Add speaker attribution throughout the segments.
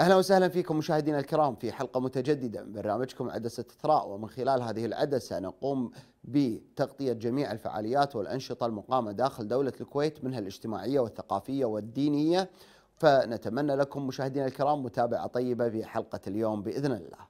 Speaker 1: اهلا وسهلا فيكم مشاهدينا الكرام في حلقه متجدده من برنامجكم عدسه ثراء ومن خلال هذه العدسه نقوم بتغطيه جميع الفعاليات والانشطه المقامه داخل دوله الكويت منها الاجتماعيه والثقافيه والدينيه فنتمنى لكم مشاهدينا الكرام متابعه طيبه في حلقه اليوم باذن الله.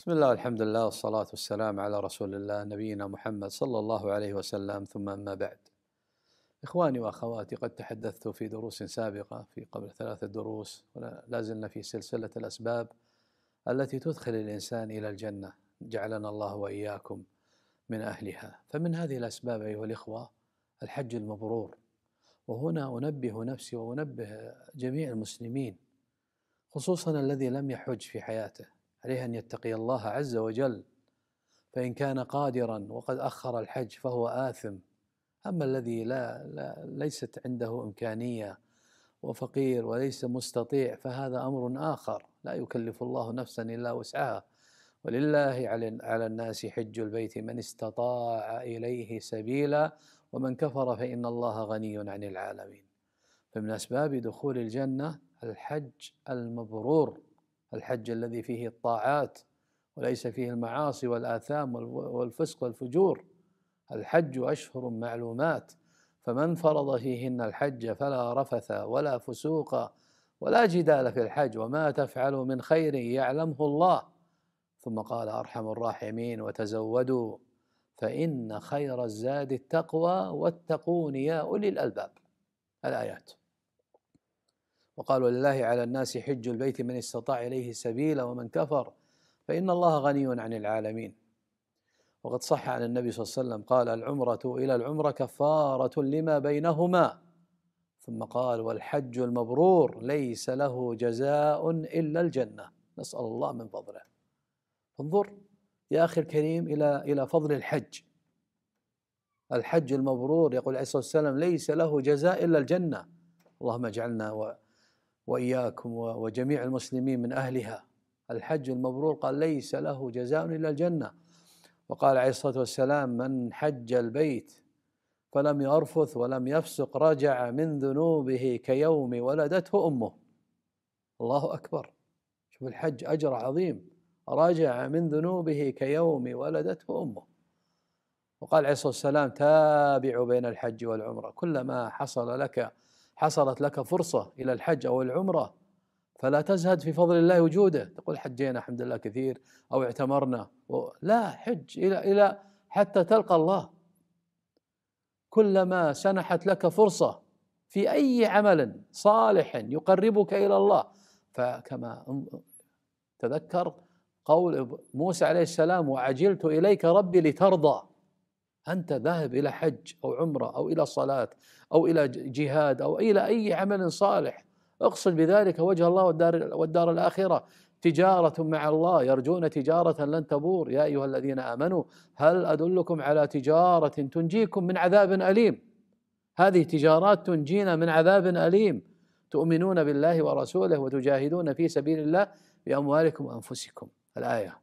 Speaker 1: بسم الله والحمد لله والصلاة والسلام على رسول الله نبينا محمد صلى الله عليه وسلم ثم أما بعد إخواني وأخواتي قد تحدثت في دروس سابقة في قبل ثلاثة دروس ولا زلنا في سلسلة الأسباب التي تدخل الإنسان إلى الجنة جعلنا الله وإياكم من أهلها فمن هذه الأسباب أيها الإخوة الحج المبرور وهنا أنبه نفسي وأنبه جميع المسلمين خصوصا الذي لم يحج في حياته عليه أن يتقي الله عز وجل فإن كان قادرا وقد أخر الحج فهو آثم أما الذي لا, لا ليست عنده إمكانية وفقير وليس مستطيع فهذا أمر آخر لا يكلف الله نفسا إلا وسعها ولله على الناس حج البيت من استطاع إليه سبيلا ومن كفر فإن الله غني عن العالمين فمن أسباب دخول الجنة الحج المبرور الحج الذي فيه الطاعات وليس فيه المعاصي والآثام والفسق والفجور الحج أشهر معلومات فمن فرض فيهن الحج فلا رفث ولا فسوق ولا جدال في الحج وما تفعل من خير يعلمه الله ثم قال أرحم الراحمين وتزودوا فإن خير الزاد التقوى واتقون يا أولي الألباب الآيات وقالوا لله على الناس حج البيت من استطاع إليه سبيلا ومن كفر فإن الله غني عن العالمين وقد صح عن النبي صلى الله عليه وسلم قال العمرة إلى العمرة كفارة لما بينهما ثم قال والحج المبرور ليس له جزاء إلا الجنة نسأل الله من فضله انظر يا أخي الكريم إلى إلى فضل الحج الحج المبرور يقول عليه الصلاة والسلام ليس له جزاء إلا الجنة اللهم اجعلنا و وإياكم وجميع المسلمين من أهلها الحج المبرور قال ليس له جزاء إلا الجنة وقال عليه الصلاه والسلام من حج البيت فلم يرفث ولم يفسق رجع من ذنوبه كيوم ولدته امه الله اكبر شوف الحج اجر عظيم رجع من ذنوبه كيوم ولدته امه وقال عليه الصلاه والسلام تابع بين الحج والعمره كلما حصل لك حصلت لك فرصه الى الحج او العمره فلا تزهد في فضل الله وجوده تقول حجينا الحمد لله كثير أو اعتمرنا لا حج إلى إلى حتى تلقى الله كلما سنحت لك فرصة في أي عمل صالح يقربك إلى الله فكما تذكر قول موسى عليه السلام وعجلت إليك ربي لترضى أنت ذاهب إلى حج أو عمرة أو إلى صلاة أو إلى جهاد أو إلى أي عمل صالح اقصد بذلك وجه الله والدار, والدار الآخرة تجارة مع الله يرجون تجارة لن تبور يا أيها الذين آمنوا هل أدلكم على تجارة تنجيكم من عذاب أليم هذه تجارات تنجينا من عذاب أليم تؤمنون بالله ورسوله وتجاهدون في سبيل الله بأموالكم وأنفسكم الآية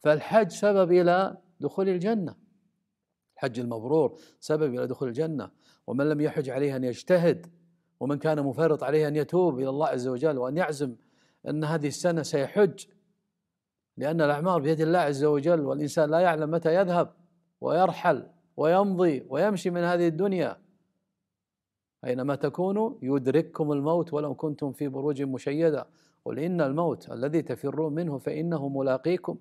Speaker 1: فالحج سبب إلى دخول الجنة الحج المبرور سبب إلى دخول الجنة ومن لم يحج عليه أن يجتهد ومن كان مفرط عليه ان يتوب الى الله عز وجل وان يعزم ان هذه السنه سيحج لان الاعمار بيد الله عز وجل والانسان لا يعلم متى يذهب ويرحل ويمضي ويمشي من هذه الدنيا اينما تكونوا يدرككم الموت ولو كنتم في بروج مشيده قل ان الموت الذي تفرون منه فانه ملاقيكم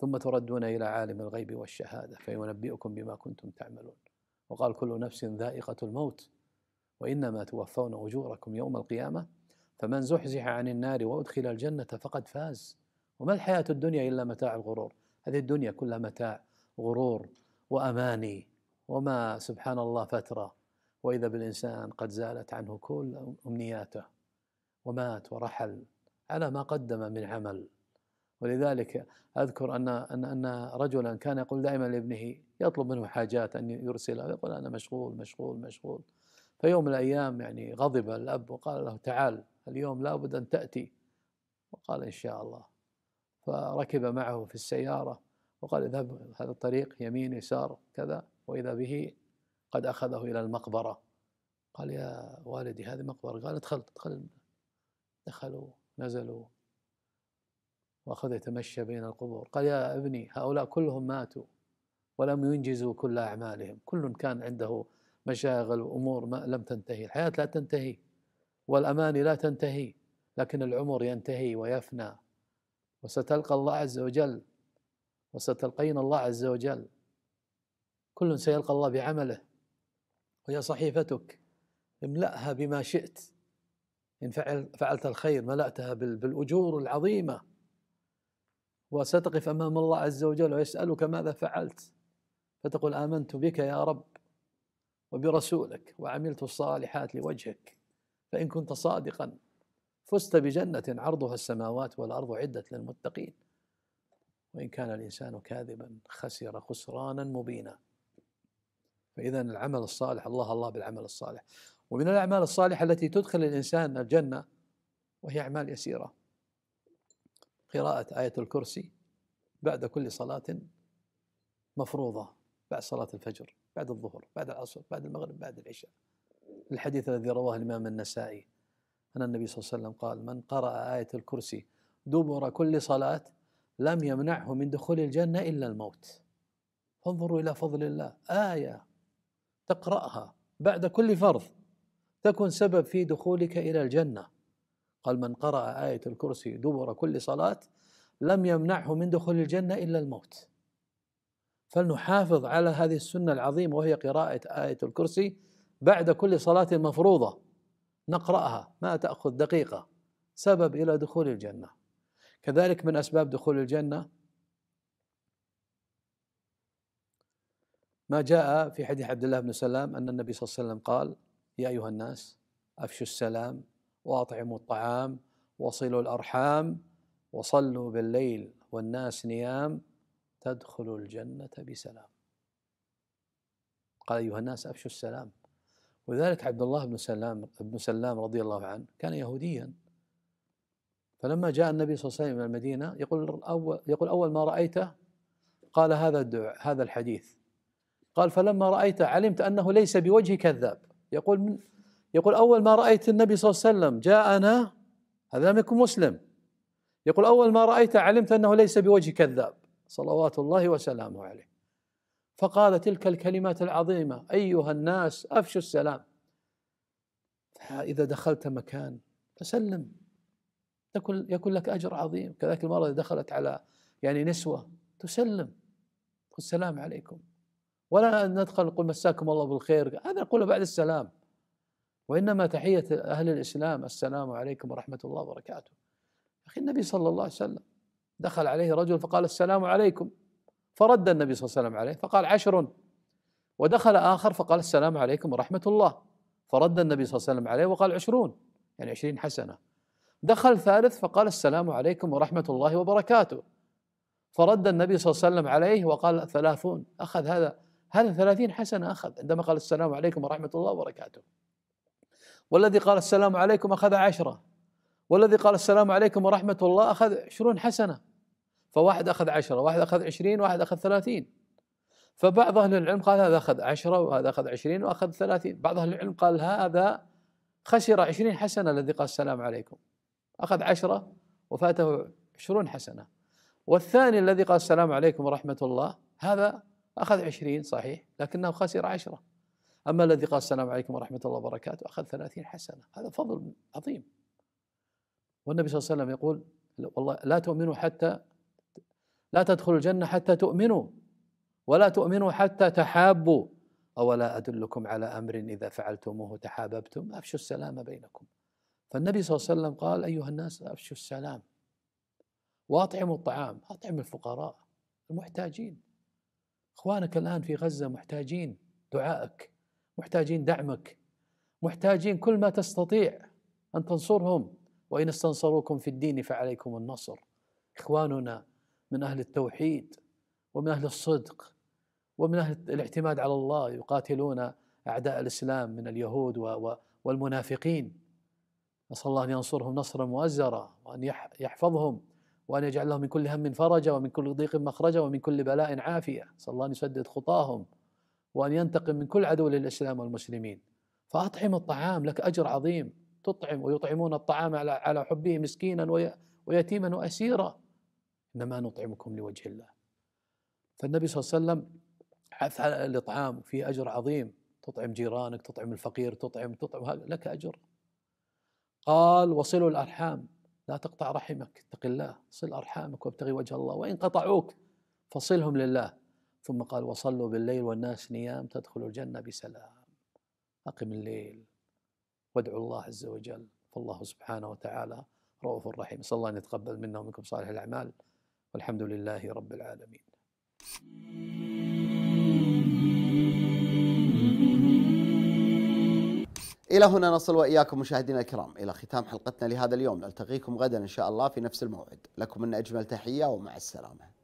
Speaker 1: ثم تردون الى عالم الغيب والشهاده فينبئكم بما كنتم تعملون وقال كل نفس ذائقه الموت وإنما توفون أجوركم يوم القيامة فمن زحزح عن النار وأدخل الجنة فقد فاز وما الحياة الدنيا إلا متاع الغرور هذه الدنيا كلها متاع غرور وأماني وما سبحان الله فترة وإذا بالإنسان قد زالت عنه كل أمنياته ومات ورحل على ما قدم من عمل ولذلك أذكر أن أن أن رجلا كان يقول دائما لابنه يطلب منه حاجات أن يرسله يقول أنا مشغول مشغول مشغول فيوم من الأيام يعني غضب الأب وقال له تعال اليوم لابد أن تأتي وقال إن شاء الله فركب معه في السيارة وقال اذهب هذا الطريق يمين يسار كذا وإذا به قد أخذه إلى المقبرة قال يا والدي هذه مقبرة قال ادخل ادخل دخلوا نزلوا وأخذ يتمشى بين القبور قال يا ابني هؤلاء كلهم ماتوا ولم ينجزوا كل أعمالهم كل كان عنده مشاغل وامور ما لم تنتهي، الحياه لا تنتهي والاماني لا تنتهي، لكن العمر ينتهي ويفنى وستلقى الله عز وجل وستلقين الله عز وجل كل سيلقى الله بعمله وهي صحيفتك املأها بما شئت إن فعل فعلت الخير ملأتها بالأجور العظيمة وستقف أمام الله عز وجل ويسألك ماذا فعلت فتقول آمنت بك يا رب وبرسولك وعملت الصالحات لوجهك فإن كنت صادقا فزت بجنة عرضها السماوات والأرض عدة للمتقين وإن كان الإنسان كاذبا خسر خسرانا مبينا فإذا العمل الصالح الله الله بالعمل الصالح ومن الأعمال الصالحة التي تدخل الإنسان الجنة وهي أعمال يسيرة قراءة آية الكرسي بعد كل صلاة مفروضة بعد صلاة الفجر بعد الظهر بعد العصر بعد المغرب بعد العشاء الحديث الذي رواه الإمام النسائي أن النبي صلى الله عليه وسلم قال من قرأ آية الكرسي دبر كل صلاة لم يمنعه من دخول الجنة إلا الموت فانظروا إلى فضل الله آية تقرأها بعد كل فرض تكن سبب في دخولك إلى الجنة قال من قرأ آية الكرسي دبر كل صلاة لم يمنعه من دخول الجنة إلا الموت فلنحافظ على هذه السنة العظيمة وهي قراءة آية الكرسي بعد كل صلاة مفروضة نقرأها ما تأخذ دقيقة سبب إلى دخول الجنة كذلك من أسباب دخول الجنة ما جاء في حديث عبد الله بن سلام أن النبي صلى الله عليه وسلم قال يا أيها الناس أفشوا السلام وأطعموا الطعام وصلوا الأرحام وصلوا بالليل والناس نيام تدخلوا الجنة بسلام قال أيها الناس أفشوا السلام وذلك عبد الله بن سلام بن سلام رضي الله عنه كان يهوديا فلما جاء النبي صلى الله عليه وسلم إلى المدينة يقول أول يقول أول ما رأيته قال هذا الدعاء هذا الحديث قال فلما رأيته علمت أنه ليس بوجه كذاب يقول من يقول أول ما رأيت النبي صلى الله عليه وسلم جاءنا هذا لم يكن مسلم يقول أول ما رأيته علمت أنه ليس بوجه كذاب صلوات الله وسلامه عليه فقال تلك الكلمات العظيمه ايها الناس افشوا السلام إذا دخلت مكان فسلم تكون يكون لك اجر عظيم كذلك المراه دخلت على يعني نسوه تسلم قل السلام عليكم ولا ندخل نقول مساكم الله بالخير هذا نقوله بعد السلام وانما تحيه اهل الاسلام السلام عليكم ورحمه الله وبركاته اخي النبي صلى الله عليه وسلم دخل عليه رجل فقال السلام عليكم فرد النبي صلى الله عليه وسلم عليه فقال عشر ودخل آخر فقال السلام عليكم ورحمة الله فرد النبي صلى الله عليه وسلم عليه وقال عشرون يعني عشرين حسنة دخل ثالث فقال السلام عليكم ورحمة الله وبركاته فرد النبي صلى الله عليه وسلم عليه وقال ثلاثون أخذ هذا هذا ثلاثين حسنة أخذ عندما قال السلام عليكم ورحمة الله وبركاته والذي قال السلام عليكم أخذ عشرة والذي قال السلام عليكم ورحمة الله أخذ عشرون حسنة فواحد أخذ عشرة واحد أخذ عشرين واحد أخذ ثلاثين فبعض أهل العلم قال هذا أخذ عشرة وهذا أخذ عشرين وأخذ ثلاثين بعض أهل العلم قال هذا خسر عشرين حسنة الذي قال السلام عليكم أخذ عشرة وفاته عشرون حسنة والثاني الذي قال السلام عليكم ورحمة الله هذا أخذ عشرين صحيح لكنه خسر عشرة أما الذي قال السلام عليكم ورحمة الله وبركاته أخذ ثلاثين حسنة هذا فضل عظيم والنبي صلى الله عليه وسلم يقول والله لا تؤمنوا حتى لا تدخلوا الجنة حتى تؤمنوا ولا تؤمنوا حتى تحابوا أولا أدلكم على أمر إذا فعلتموه تحاببتم أفشوا السلام بينكم فالنبي صلى الله عليه وسلم قال أيها الناس أفشوا السلام وأطعموا الطعام اطعموا الفقراء المحتاجين إخوانك الآن في غزة محتاجين دعائك محتاجين دعمك محتاجين كل ما تستطيع أن تنصرهم وإن استنصروكم في الدين فعليكم النصر إخواننا من أهل التوحيد ومن أهل الصدق ومن أهل الاعتماد على الله يقاتلون أعداء الإسلام من اليهود والمنافقين نسأل الله أن ينصرهم نصرا مؤزرا وأن يحفظهم وأن يجعل لهم من كل هم فرجا ومن كل ضيق مخرجا ومن كل بلاء عافية نسأل الله أن يسدد خطاهم وأن ينتقم من كل عدو للإسلام والمسلمين فأطعم الطعام لك أجر عظيم تطعم ويطعمون الطعام على حبه مسكينا ويتيما وأسيرا إنما نطعمكم لوجه الله فالنبي صلى الله عليه وسلم حث على الإطعام في أجر عظيم تطعم جيرانك تطعم الفقير تطعم تطعم لك أجر قال وصلوا الأرحام لا تقطع رحمك اتق الله صل أرحامك وابتغي وجه الله وإن قطعوك فصلهم لله ثم قال وصلوا بالليل والناس نيام تدخل الجنة بسلام أقم الليل وادعوا الله عز وجل فالله سبحانه وتعالى رؤوف رحيم صلى الله أن يتقبل منا ومنكم صالح الأعمال والحمد لله رب العالمين إلى هنا نصل وإياكم مشاهدينا الكرام إلى ختام حلقتنا لهذا اليوم نلتقيكم غدا إن شاء الله في نفس الموعد لكم من أجمل تحية ومع السلامة